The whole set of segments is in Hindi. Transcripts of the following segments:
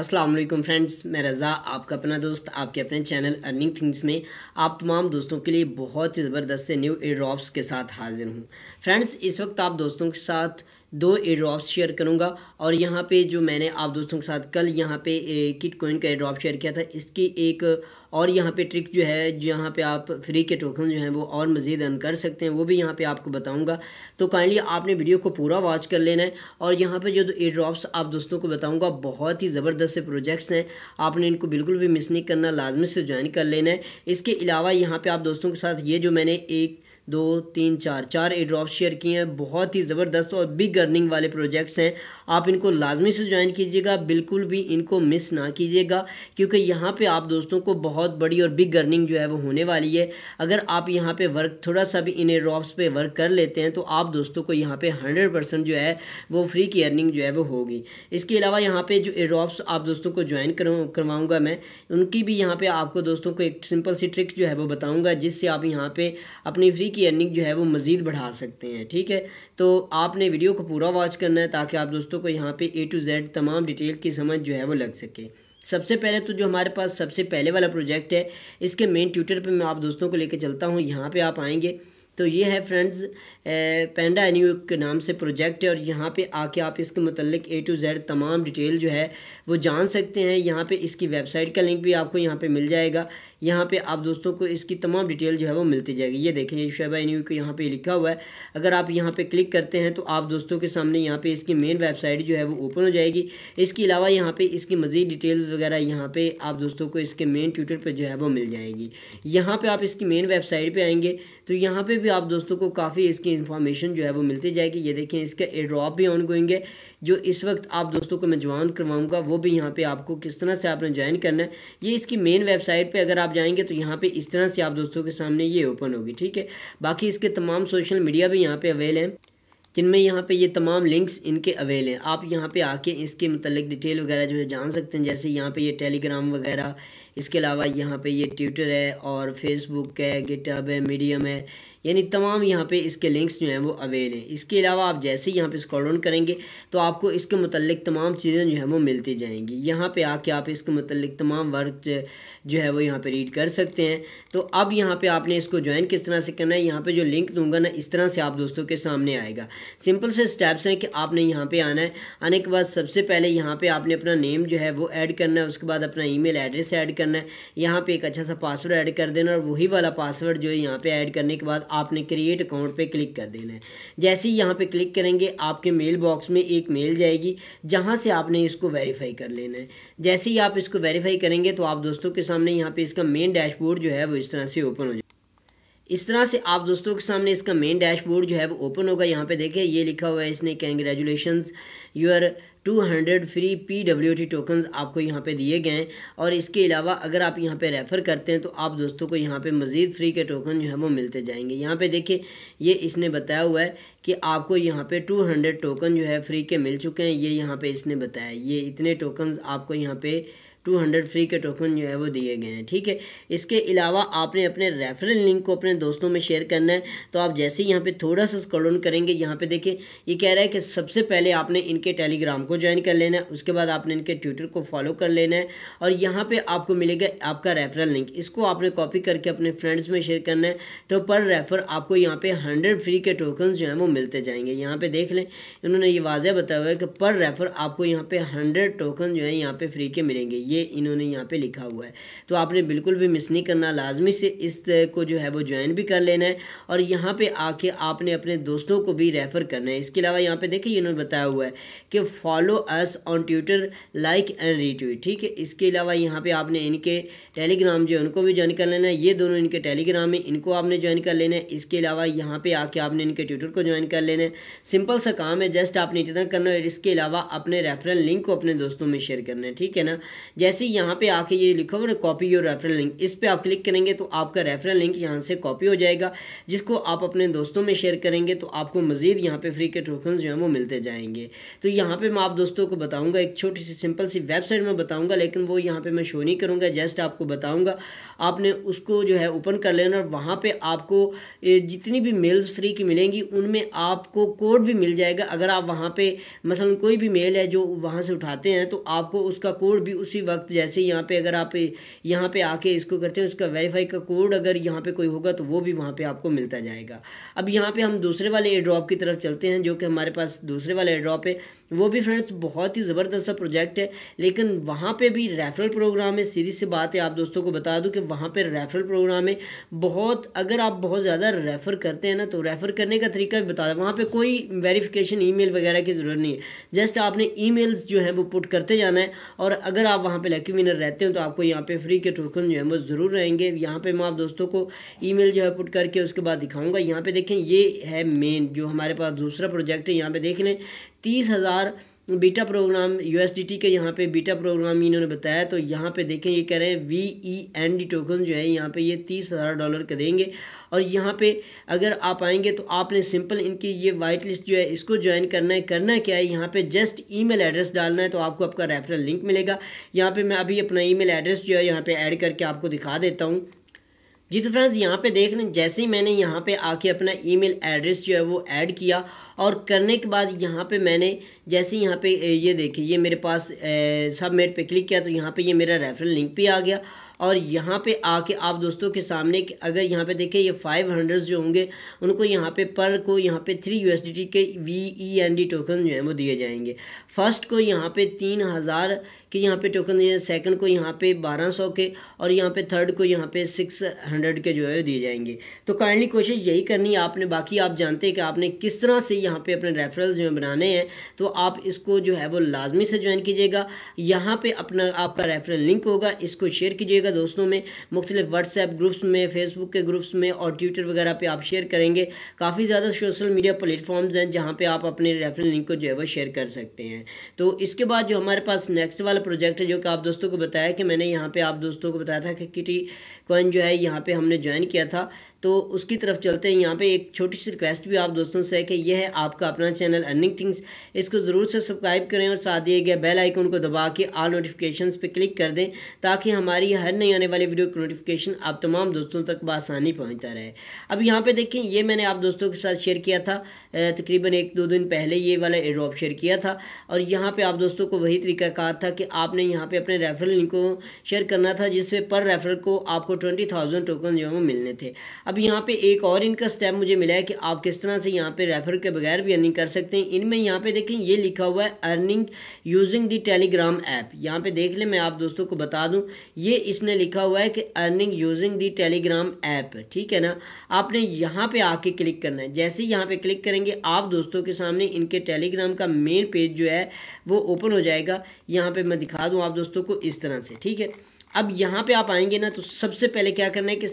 असलम फ्रेंड्स मैं रज़ा आपका अपना दोस्त आपके अपने चैनल अर्निंग थिंग्स में आप तमाम दोस्तों के लिए बहुत ही ज़बरदस्त से न्यू ड्रॉप्स के साथ हाजिर हूँ फ्रेंड्स इस वक्त आप दोस्तों के साथ दो एड्रॉप शेयर करूँगा और यहाँ पे जो मैंने आप दोस्तों के साथ कल यहाँ पे किट कोइन का एड्रॉप शेयर किया था इसकी एक और यहाँ पे ट्रिक जो है जहाँ पे आप फ्री के टोकन जो हैं वो और मज़ीद अर्न कर सकते हैं वो भी यहाँ पे आपको बताऊँगा तो काइंडली आपने वीडियो को पूरा वॉच कर लेना है और यहाँ पे जो एयर ड्रॉप्स आप दोस्तों को बताऊँगा बहुत ही ज़बरदस्त से प्रोजेक्ट्स हैं आपने इनको बिल्कुल भी मिस नहीं करना लाजमी से ज्वाइन कर लेना है इसके अलावा यहाँ पर आप दोस्तों के साथ ये जो मैंने एक दो तीन चार चार ए ड्रॉप शेयर किए हैं बहुत ही ज़बरदस्त और बिग अर्निंग वाले प्रोजेक्ट्स हैं आप इनको लाजमी से ज्वाइन कीजिएगा बिल्कुल भी इनको मिस ना कीजिएगा क्योंकि यहाँ पर आप दोस्तों को बहुत बड़ी और बिग अर्निंग जो है वो होने वाली है अगर आप यहाँ पर वर्क थोड़ा सा भी इन ए ड्रॉप्स पर वर्क कर लेते हैं तो आप दोस्तों को यहाँ पर हंड्रेड जो है वो फ्री की अर्निंग जो है वो होगी इसके अलावा यहाँ पर जो ए ड्रॉप्स आप दोस्तों को ज्वाइन करवाऊँगा मैं उनकी भी यहाँ पर आपको दोस्तों को एक सिंपल सी ट्रिक जो है वो बताऊँगा जिससे आप यहाँ पर अपनी फ्री की की अर्निंग जो है वो मज़ीद बढ़ा सकते हैं ठीक है तो आपने वीडियो को पूरा वॉच करना है ताकि आप दोस्तों को यहाँ पे ए टू जेड तमाम डिटेल की समझ जो है वो लग सके सबसे पहले तो जो हमारे पास सबसे पहले वाला प्रोजेक्ट है इसके मेन ट्यूटर पर मैं आप दोस्तों को लेकर चलता हूँ यहाँ पे आप आएंगे तो ये है फ्रेंड्स पेंडा एन के नाम से प्रोजेक्ट है और यहाँ पे आके आप इसके मतलब ए टू जेड तमाम डिटेल जो है वो जान सकते हैं यहाँ पे इसकी वेबसाइट का लिंक भी आपको यहाँ पे मिल जाएगा यहाँ पे आप दोस्तों को इसकी तमाम डिटेल जो है वो मिलती जाएगी ये देखें ये शुबा यू के यहाँ पर लिखा हुआ है अगर आप यहाँ पर क्लिक करते हैं तो आप दोस्तों के सामने यहाँ पर इसकी मेन वेबसाइट जो है वो ओपन हो जाएगी इसके अलावा यहाँ पर इसकी मज़ीद डिटेल्स वगैरह यहाँ पर आप दोस्तों को इसके मेन ट्विटर पर जो है वो मिल जाएगी यहाँ पर आप इसकी मेन वेबसाइट पर आएँगे तो यहाँ पे भी आप दोस्तों को काफ़ी इसकी इन्फॉर्मेशन जो है वो मिलती जाएगी ये देखें इसका ड्रॉप भी ऑन गोइंग है जो इस वक्त आप दोस्तों को मैं ज्वाइन करवाऊँगा वो भी यहाँ पे आपको किस तरह से आपने ज्वाइन करना है ये इसकी मेन वेबसाइट पे अगर आप जाएंगे तो यहाँ पे इस तरह से आप दोस्तों के सामने ये ओपन होगी ठीक है बाकी इसके तमाम सोशल मीडिया भी यहाँ पर अवेल हैं जिनमें यहाँ पे ये तमाम लिंक्स इनके अवेल हैं आप यहाँ पे आके इसके मतलब डिटेल वगैरह जो है जान सकते हैं जैसे यहाँ पे ये टेलीग्राम वगैरह इसके अलावा यहाँ पे ये ट्विटर है और फेसबुक है गिटहब है मीडियम है यानी तमाम यहाँ पे इसके लिंक्स जो हैं वो अवेल हैं इसके अलावा आप जैसे ही यहाँ पे स्क्रॉल डाउन करेंगे तो आपको इसके मतलब तमाम चीज़ें जो हैं वो मिलती जाएंगी यहाँ पे आके आप इसके मतलब तमाम वर्क जो है वो यहाँ पे रीड कर सकते हैं तो अब यहाँ पे आपने इसको ज्वाइन किस तरह से करना है यहाँ पे जो लिंक दूंगा ना इस तरह से आप दोस्तों के सामने आएगा सिंपल से स्टेप्स हैं कि आपने यहाँ पर आना है आने के बाद सबसे पहले यहाँ पर आपने अपना नेम जो है वो ऐड करना है उसके बाद अपना ई एड्रेस ऐड करना है यहाँ पे एक अच्छा सा पासवर्ड ऐड कर देना और वही वाला पासवर्ड जो है यहाँ पे ऐड करने के बाद आपने क्रिएट अकाउंट पे क्लिक कर देना है जैसे ही यहाँ पे क्लिक करेंगे आपके मेल बॉक्स में एक मेल जाएगी जहाँ से आपने इसको वेरीफाई कर लेना है जैसे ही आप इसको वेरीफाई करेंगे तो आप दोस्तों के सामने यहाँ पर इसका मेन डैशबोर्ड जो है वो इस तरह से ओपन हो जाए इस तरह से आप दोस्तों के सामने इसका मेन डैशबोर्ड जो है वो ओपन होगा यहाँ पे देखें ये लिखा हुआ है इसने congratulation your 200 free P W T tokens आपको यहाँ पे दिए गए हैं और इसके अलावा अगर आप यहाँ पे रेफ़र करते हैं तो आप दोस्तों को यहाँ पे मज़ीद फ्री के टोकन जो है वो मिलते जाएंगे यहाँ पे देखिए ये इसने बताया हुआ है कि आपको यहाँ पे 200 टोकन जो है फ्री के मिल चुके हैं ये यहाँ पे इसने बताया ये इतने टोकन्स आपको यहाँ पर टू हंड्रेड फ्री के टोकन जो है वो दिए गए हैं ठीक है इसके अलावा आपने अपने रेफरल लिंक को अपने दोस्तों में शेयर करना है तो आप जैसे ही यहाँ पे थोड़ा सा स्क्रोल करेंगे यहाँ पे देखिए ये कह रहा है कि सबसे पहले आपने इनके टेलीग्राम को ज्वाइन कर लेना है उसके बाद आपने इनके ट्विटर को फॉलो कर लेना है और यहाँ पर आपको मिलेगा आपका रेफरल लिंक इसको आपने कॉपी करके अपने फ्रेंड्स में शेयर करना है तो पर रेफर आपको यहाँ पर हंड्रेड फ्री के टोकन जो हैं वो मिलते जाएंगे यहाँ पर देख लें इन्होंने ये वाजह बताया हुआ है कि पर रेफर आपको यहाँ पर हंड्रेड टोकन जो है यहाँ पर फ्री के मिलेंगे ये इन्होंने यहाँ पे लिखा हुआ है तो आपने बिल्कुल भी मिस नहीं करना लाजमी से इस को जो है वो ज्वाइन भी कर लेना है और यहाँ पे आके आपने अपने दोस्तों को भी रेफ़र करना है इसके अलावा यहाँ पे देखिए इन्होंने बताया हुआ है कि follow us on Twitter like and retweet ठीक है इसके अलावा यहाँ पर आपने इनके टेलीग्राम जो है उनको भी ज्वाइन कर लेना है ये दोनों इनके टेलीग्राम है इनको आपने ज्वाइन कर लेना है इसके अलावा यहाँ पर आके आपने इनके ट्विटर को ज्वाइन कर लेना है सिंपल सा काम है जस्ट आपने इतना करना है इसके अलावा अपने रेफरल लिंक को अपने दोस्तों में शेयर करना है ठीक है ना जैसे यहाँ पे आके ये लिखा हुआ ना कॉपी योर रेफरल लिंक इस पर आप क्लिक करेंगे तो आपका रेफरल लिंक यहाँ से कॉपी हो जाएगा जिसको आप अपने दोस्तों में शेयर करेंगे तो आपको मज़ीद यहाँ पर फ्री के टोकन जो हैं वो मिलते जाएंगे तो यहाँ पर मैं आप दोस्तों को बताऊँगा एक छोटी सी सिंपल सी वेबसाइट में बताऊँगा लेकिन वो यहाँ पर मैं शो नहीं करूँगा जस्ट आपको बताऊँगा आपने उसको जो है ओपन कर लेना और वहाँ पर आपको जितनी भी मेल्स फ्री की मिलेंगी उनमें आपको कोड भी मिल जाएगा अगर आप वहाँ पर मसलन कोई भी मेल है जो वहाँ से उठाते हैं तो आपको उसका कोड भी उसी वक्त जैसे यहाँ पे अगर आप यहाँ पे आके इसको करते हैं उसका वेरीफाई का कोड अगर यहाँ पे कोई होगा तो वो भी वहाँ पे आपको मिलता जाएगा अब यहाँ पे हम दूसरे वाले एड्रॉप की तरफ चलते हैं जो कि हमारे पास दूसरे वाला एड्रॉप है वो भी फ्रेंड्स बहुत ही ज़बरदस्त सा प्रोजेक्ट है लेकिन वहाँ पे भी रेफरल प्रोग्राम है सीधी सी बात है आप दोस्तों को बता दूँ कि वहाँ पे रेफरल प्रोग्राम है बहुत अगर आप बहुत ज़्यादा रेफ़र करते हैं ना तो रेफ़र करने का तरीका भी बता दें वहाँ पर कोई वेरीफिकेशन ईमेल वगैरह की ज़रूरत नहीं है जस्ट आपने ई जो हैं वो पुट करते जाना है और अगर आप वहाँ पर लकी विनर रहते हैं तो आपको यहाँ पर फ्री के टोकन जो है वो ज़रूर रहेंगे यहाँ पर मैं आप दोस्तों को ई जो है पुट करके उसके बाद दिखाऊँगा यहाँ पर देखें ये है मेन जो हमारे पास दूसरा प्रोजेक्ट है यहाँ पर देख लें तीस हज़ार बीटा प्रोग्राम यूएसडीटी के यहाँ पे बीटा प्रोग्राम इन्होंने बताया तो यहाँ पे देखें ये कह रहे हैं V E N D token जो है यहाँ पे ये तीस हज़ार डॉलर का देंगे और यहाँ पे अगर आप आएंगे तो आपने सिंपल इनकी ये वाइट लिस्ट जो है इसको ज्वाइन करना है करना क्या है यहाँ पे जस्ट ईमेल एड्रेस डालना है तो आपको आपका रेफरल लिंक मिलेगा यहाँ पर मैं अभी अपना ई एड्रेस जो है यहाँ पर ऐड करके आपको दिखा देता हूँ जी तो फ्रेंड्स यहाँ पे देख लें जैसे ही मैंने यहाँ पे आके अपना ईमेल एड्रेस जो है वो ऐड किया और करने के बाद यहाँ पे मैंने जैसे यहाँ पे ये देखिए ये मेरे पास सबमिट पे क्लिक किया तो यहाँ पे ये मेरा रेफरल लिंक भी आ गया और यहाँ पे आके आप दोस्तों के सामने कि अगर यहाँ पे देखें ये फाइव हंड्रेड जो होंगे उनको यहाँ पे पर को यहाँ पे थ्री यू के V E N D token जो है वो दिए जाएंगे फर्स्ट को यहाँ पे तीन हज़ार के यहाँ पे टोकन दिए सेकंड को यहाँ पे बारह सौ के और यहाँ पे थर्ड को यहाँ पे सिक्स हंड्रेड के जो है दिए जाएंगे तो काइंडली कोशिश यही करनी है आपने बाकी आप जानते हैं कि आपने किस तरह से यहाँ पे अपने रेफरल जो है बनाने हैं तो आप इसको जो है वो लाजमी से ज्वाइन कीजिएगा यहाँ पर अपना आपका रेफरल लिंक होगा इसको शेयर कीजिएगा कीजिएगा दोस्तों में मुख्तलिफ व्हाट्सएप ग्रुप्स में फेसबुक के ग्रुप्स में और ट्विटर वगैरह पर आप शेयर करेंगे काफ़ी ज़्यादा सोशल मीडिया प्लेटफॉर्म्स हैं जहाँ पर आप अपने रेफरल लिंक को जो है वो शेयर कर सकते हैं तो इसके बाद जो हमारे पास नेक्स्ट वाला प्रोजेक्ट है जो कि आप दोस्तों को बताया कि मैंने यहाँ पर आप दोस्तों को बताया था कि किटी कॉइन जो है यहाँ पर हमने ज्वाइन किया था तो उसकी तरफ चलते हैं यहाँ पे एक छोटी सी रिक्वेस्ट भी आप दोस्तों से है कि यह है आपका अपना चैनल अर्निंग थिंग्स इसको ज़रूर से सब्सक्राइब करें और साथ दिए गए बेल आइकन को दबा के आल नोटिफिकेशन पर क्लिक कर दें ताकि हमारी हर नई आने वाली वीडियो की नोटिफिकेशन आप तमाम दोस्तों तक बसानी पहुँचता रहे अब यहाँ पर देखें ये मैंने आप दोस्तों के साथ शेयर किया था तकरीबन एक दो दिन पहले ये वाला एड्रॉप शेयर किया था और यहाँ पर आप दोस्तों को वही तरीका कहा था कि आपने यहाँ पर अपने रेफरल लिंक को शेयर करना था जिसमें पर रेफरल को आपको ट्वेंटी थाउजेंड टोकन जो है वो मिलने थे अब यहाँ पे एक और इनका स्टेप मुझे मिला है कि आप किस तरह से यहाँ पे रेफर के बगैर भी अर्निंग कर सकते हैं इनमें यहाँ पे देखें ये लिखा हुआ है earning using the Telegram app यहाँ पे देख लें मैं आप दोस्तों को बता दूँ ये इसने लिखा हुआ है कि earning using the Telegram app ठीक है ना आपने यहाँ पर आके क्लिक करना है जैसे ही यहाँ पर क्लिक करेंगे आप दोस्तों के सामने इनके टेलीग्राम का मेन पेज जो है वो ओपन हो जाएगा यहाँ पर मैं दिखा दूँ आप दोस्तों को इस तरह से ठीक है अब यहाँ पे आप आएंगे ना तो सबसे पहले क्या करना है कि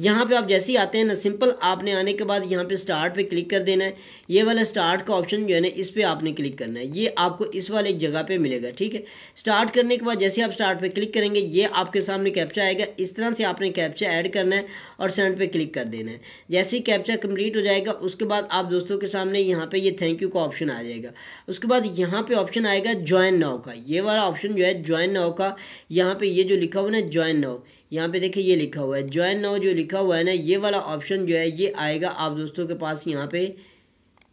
यहाँ पे आप जैसे ही आते हैं ना सिंपल आपने आने के बाद यहाँ पे स्टार्ट पे क्लिक कर देना है ये वाला स्टार्ट का ऑप्शन जो है ना इस पर आपने क्लिक करना है ये आपको इस वाले जगह पे मिलेगा ठीक है स्टार्ट करने के बाद जैसे आप स्टार्ट पे क्लिक करेंगे ये आपके सामने कैप्चा आएगा इस तरह से आपने कैप्चा ऐड करना है और सेंड पर क्लिक कर देना है जैसे ही कैप्चा कंप्लीट हो जाएगा उसके बाद आप दोस्तों के सामने यहाँ पर ये थैंक यू का ऑप्शन आ जाएगा उसके बाद यहाँ पर ऑप्शन आएगा ज्वाइन नाव का ये वाला ऑप्शन जो है ज्वाइन नाव का यहाँ पर ये जो लिखा हुआ ना ज्वाइन नाव यहाँ पे देखिए ये लिखा हुआ है ज्वाइन नाउ जो लिखा हुआ है ना ये वाला ऑप्शन जो है ये आएगा आप दोस्तों के पास यहाँ पे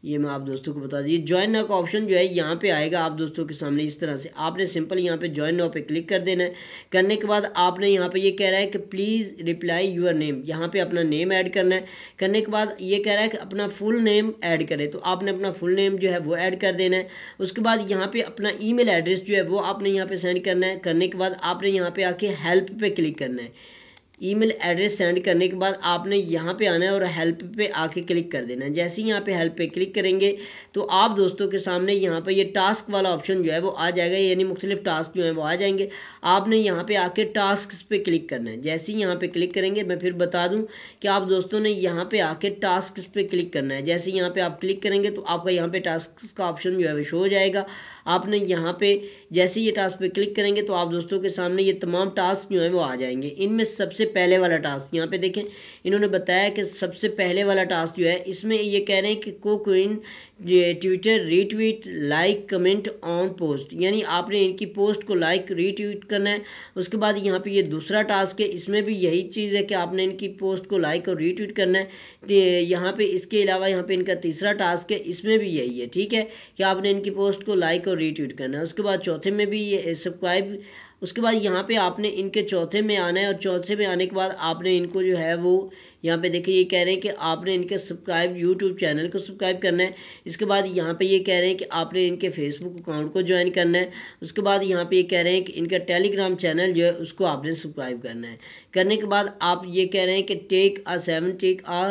ये मैं आप दोस्तों को बता दीजिए ज्वाइन नाउ का ऑप्शन जो है यहाँ पे आएगा आप दोस्तों के सामने इस तरह से आपने सिंपल यहाँ पे ज्वाइन नाउ पे क्लिक कर देना है करने के बाद आपने यहाँ पे ये कह रहा है कि प्लीज़ रिप्लाई यूर नेम यहाँ पे अपना नेम ऐड करना है करने के बाद ये कह रहा है कि अपना फुल नेम ऐड करें तो आपने अपना फुल नेम जो है वो ऐड कर देना है उसके बाद यहाँ पर अपना ई एड्रेस जो है वो आपने यहाँ पर सेंड करना है करने के बाद आपने यहाँ पर आके हेल्प पर क्लिक करना है ईमेल एड्रेस सेंड करने के बाद आपने यहाँ पे आना है और हेल्प पे आके क्लिक कर देना है जैसे ही यहाँ पे हेल्प पे क्लिक करेंगे तो आप दोस्तों के सामने यहाँ पे ये यह टास्क वाला ऑप्शन जो है वो आ जाएगा यानी मुख्तलिफ टास्क जो है वो आ जाएंगे आपने यहाँ पे आके टास्क पे क्लिक करना है जैसे ही यहाँ पर क्लिक करेंगे मैं फिर बता दूँ कि आप दोस्तों ने यहाँ पर आके टास्क पे क्लिक करना है जैसे यहाँ पर आप क्लिक करेंगे तो आपका यहाँ पर टास्क का ऑप्शन जो है वो शो हो जाएगा आपने यहाँ पर जैसे ये टास्क पर क्लिक करेंगे तो आप दोस्तों के सामने ये तमाम टास्क जो है वो आ जाएंगे इनमें सबसे पहले वाला टास्क यहाँ पे देखें इन्होंने बताया कि सबसे पहले वाला टास्क जो है इसमें ये कह रहे हैं कि को coin Twitter retweet like comment on post यानी आपने इनकी पोस्ट को लाइक रीट्वीट करना है उसके बाद यहाँ पे ये दूसरा टास्क है इसमें भी यही चीज़ है कि आपने इनकी पोस्ट को लाइक और रीट्वीट करना है तो यहाँ पे इसके अलावा यहाँ पे इनका तीसरा टास्क है इसमें भी यही है ठीक है कि आपने इनकी पोस्ट को लाइक और रीट्वीट करना है उसके बाद चौथे में भी ये सब्सक्राइब उसके बाद यहाँ पे आपने इनके चौथे में आना है और चौथे में आने के बाद आपने इनको जो है वो यहाँ पे देखिए ये कह रहे हैं कि आपने इनके सब्सक्राइब यूट्यूब चैनल को सब्सक्राइब करना है इसके बाद यहाँ पे ये कह रहे हैं कि आपने इनके फेसबुक अकाउंट को ज्वाइन करना है उसके बाद यहाँ पे ये कह रहे हैं कि इनका टेलीग्राम चैनल जो है उसको आपने सब्सक्राइब करना है करने के बाद आप ये कह रहे हैं कि take a seven take a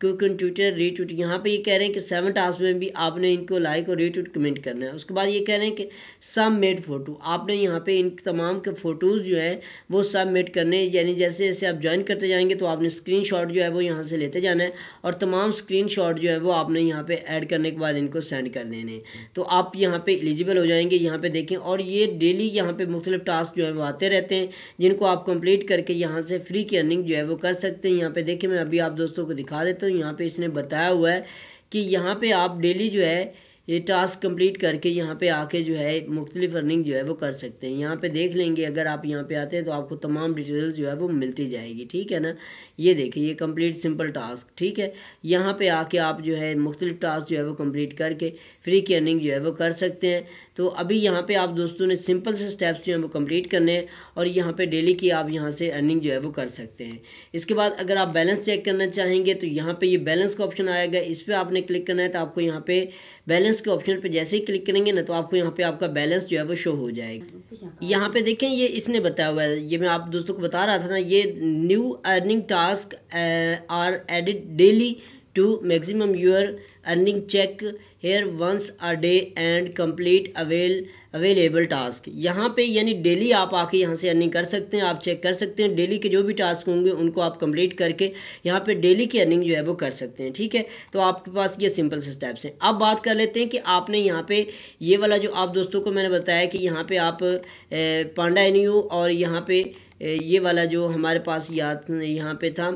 क्योंकि उन ट्विटर रीट्वीट यहाँ पे ये कह रहे हैं कि सेवन टास्क में भी आपने इनको लाइक और रीट्वीट कमेंट करना है उसके बाद ये कह रहे हैं कि सब मेड फ़ोटो आपने यहाँ पे इन तमाम के फ़ोटोज़ जो हैं वो सब मेड करने यानी जैसे जैसे आप ज्वाइन करते जाएंगे तो आपने स्क्रीन जो है वो यहाँ से लेते जाना है और तमाम स्क्रीन जो है वो आपने यहाँ पर ऐड करने के बाद इनको सेंड कर देने तो आप यहाँ पर एलिजिबल हो जाएंगे यहाँ पर देखें और ये डेली यहाँ पर मुख्तलिफ टास्क जो है वो आते रहते हैं जिनको आप कम्प्लीट करके यहाँ से फ्री की अर्निंग जो है वो कर सकते हैं यहाँ पर देखें मैं अभी आप दोस्तों को दिखा देता तो यहाँ पे इसने बताया हुआ है कि यहाँ पे आप डेली जो है ये टास्क कंप्लीट करके यहाँ पे आके जो है मुख्तलिफ अर्निंग जो है वो कर सकते हैं यहाँ पे देख लेंगे अगर आप यहाँ पे आते हैं तो आपको तमाम डिटेल्स जो है वो मिलती जाएगी ठीक है ना ये देखिए ये कंप्लीट सिंपल टास्क ठीक है यहाँ पे आके आप जो है मुख्तलिफ टास्क जो है वो कंप्लीट करके फ्री की अर्निंग जो है वो कर सकते हैं तो अभी यहाँ पे आप दोस्तों ने सिंपल से स्टेप्स जो हैं वो कंप्लीट करने हैं और यहाँ पे डेली की आप यहाँ से अर्निंग जो है वो कर सकते हैं इसके बाद अगर आप बैलेंस चेक करना चाहेंगे तो यहाँ पे ये बैलेंस का ऑप्शन आएगा इस पर आपने क्लिक करना है तो आपको यहाँ पे बैलेंस के ऑप्शन पर जैसे ही क्लिक करेंगे ना तो आपको यहाँ पर आपका बैलेंस जो है वो शो हो जाएगा यहाँ पे देखें ये इसने बताया हुआ है ये मैं आप दोस्तों को बता रहा था ना ये new earning task are added daily to maximum your earning check here once a day and complete avail available task यहाँ पे यानी डेली आप आके यहाँ से अर्निंग कर सकते हैं आप चेक कर सकते हैं डेली के जो भी टास्क होंगे उनको आप कंप्लीट करके यहाँ पे डेली की अर्निंग जो है वो कर सकते हैं ठीक है तो आपके पास ये सिंपल से स्टेप्स हैं अब बात कर लेते हैं कि आपने यहाँ पे ये वाला जो आप दोस्तों को मैंने बताया कि यहाँ पर आप पांडा एन और यहाँ पर ये वाला जो हमारे पास याद यहाँ पे था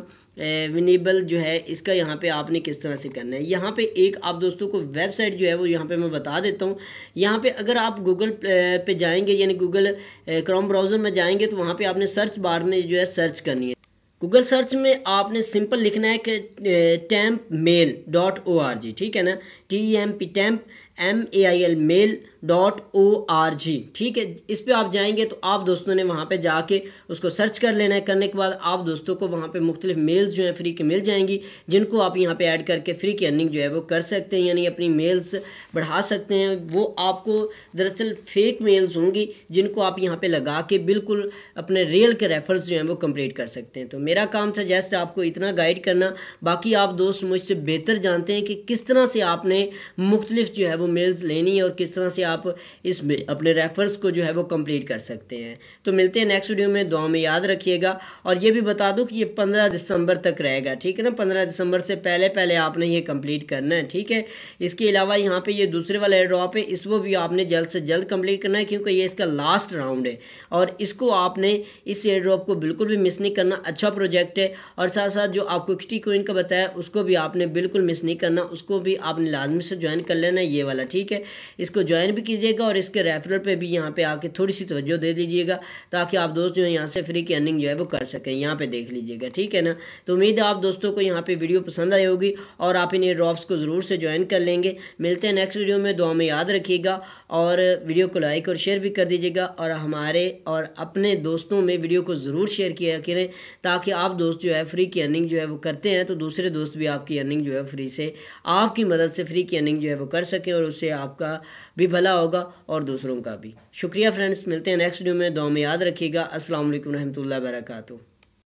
विनेबल जो है इसका यहाँ पे आपने किस तरह से करना है यहाँ पे एक आप दोस्तों को वेबसाइट जो है वो यहाँ पे मैं बता देता हूँ यहाँ पे अगर आप गूगल पे जाएंगे यानी गूगल क्रोम ब्राउज़र में जाएंगे तो वहाँ पे आपने सर्च बार में जो है सर्च करनी है गूगल सर्च में आपने सिंपल लिखना है कि temp mail dot O R G ठीक है ना T M P temp M A I L mail dot O R G ठीक है इस पर आप जाएंगे तो आप दोस्तों ने वहाँ पे जाके उसको सर्च कर लेना है करने के बाद आप दोस्तों को वहाँ पे मुख्तलिफ मेल्स जो हैं फ्री के मिल जाएंगी जिनको आप यहाँ पे ऐड करके फ्री की अर्निंग जो है वो कर सकते हैं यानी अपनी मेल्स बढ़ा सकते हैं वो आपको दरअसल फेक मेल्स होंगी जिनको आप यहाँ पर लगा के बिल्कुल अपने रियल के रेफर्स जो हैं वो कम्प्लीट कर सकते हैं तो मेरा काम था जस्ट आपको इतना गाइड करना बाकी आप दोस्त मुझसे बेहतर जानते हैं कि किस तरह से आपने मुख्तलिफ जो है वो मेल्स लेनी है और किस तरह से आप इस अपने रेफर्स को जो है वो कंप्लीट कर सकते हैं तो मिलते हैं नेक्स्ट वीडियो में दुआ में याद रखिएगा और ये भी बता दूँ कि ये पंद्रह दिसंबर तक रहेगा ठीक है ना पंद्रह दिसंबर से पहले पहले आपने ये कंप्लीट करना है ठीक है इसके अलावा यहाँ पे ये दूसरे वाला ड्रॉप है इसको भी आपने जल्द से जल्द कम्प्लीट करना है क्योंकि ये इसका लास्ट राउंड है और इसको आपने इस एयर ड्रॉप को बिल्कुल भी मिस नहीं करना अच्छा प्रोजेक्ट है और साथ साथ जो आपको किटी कोइन का बताया उसको भी आपने बिल्कुल मिस नहीं करना उसको भी आपने लाजमी से ज्वाइन कर लेना ये वाला ठीक है इसको ज्वाइन भी कीजिएगा और इसके रेफरल पे भी यहाँ पे आके थोड़ी सी तवज्जो दे दीजिएगा ताकि आप दोस्त जो है यहाँ से फ्री की अर्निंग जो है वो कर सकें यहाँ पे देख लीजिएगा ठीक है ना तो उम्मीद है आप दोस्तों को यहाँ पे वीडियो पसंद आई होगी और आप इन ड्रॉप्स को ज़रूर से ज्वाइन कर लेंगे मिलते हैं नेक्स्ट वीडियो में दुआ में याद रखिएगा और वीडियो को लाइक और शेयर भी कर दीजिएगा और हमारे और अपने दोस्तों में वीडियो को ज़रूर शेयर किया करें ताकि आप दोस्त जो है फ्री की अर्निंग जो है वो करते हैं तो दूसरे दोस्त भी आपकी अर्निंग जो है फ्री से आपकी मदद से फ्री की अर्निंग जो है वो कर सकें और उससे आपका भी भला होगा और दूसरों का भी शुक्रिया फ्रेंड्स मिलते हैं नेक्स्ट वीडियो में दो में याद रखिएगा असल वरहमल वर्का